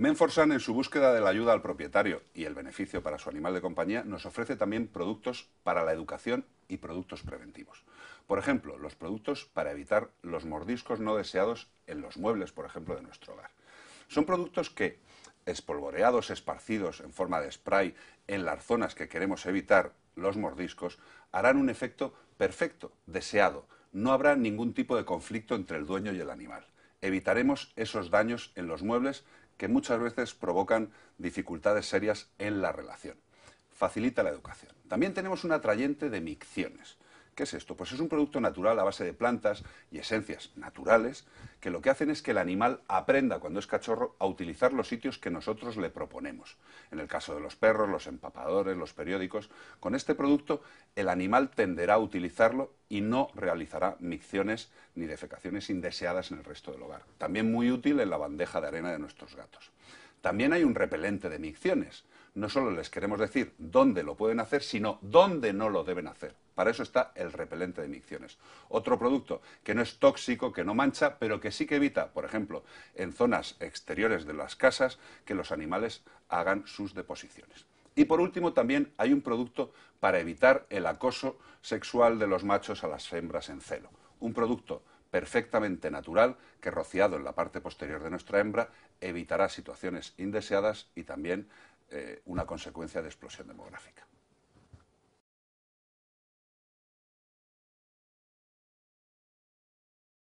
Menforsan, en su búsqueda de la ayuda al propietario y el beneficio para su animal de compañía, nos ofrece también productos para la educación y productos preventivos. Por ejemplo, los productos para evitar los mordiscos no deseados en los muebles, por ejemplo, de nuestro hogar. Son productos que, espolvoreados, esparcidos en forma de spray en las zonas que queremos evitar los mordiscos, harán un efecto perfecto, deseado. No habrá ningún tipo de conflicto entre el dueño y el animal. Evitaremos esos daños en los muebles que muchas veces provocan dificultades serias en la relación. Facilita la educación. También tenemos un atrayente de micciones. ¿Qué es esto? Pues es un producto natural a base de plantas y esencias naturales que lo que hacen es que el animal aprenda cuando es cachorro a utilizar los sitios que nosotros le proponemos. En el caso de los perros, los empapadores, los periódicos, con este producto el animal tenderá a utilizarlo y no realizará micciones ni defecaciones indeseadas en el resto del hogar. También muy útil en la bandeja de arena de nuestros gatos. También hay un repelente de micciones no solo les queremos decir dónde lo pueden hacer, sino dónde no lo deben hacer. Para eso está el repelente de micciones. Otro producto que no es tóxico, que no mancha, pero que sí que evita, por ejemplo, en zonas exteriores de las casas, que los animales hagan sus deposiciones. Y por último, también hay un producto para evitar el acoso sexual de los machos a las hembras en celo. Un producto perfectamente natural que rociado en la parte posterior de nuestra hembra evitará situaciones indeseadas y también eh, una consecuencia de explosión demográfica.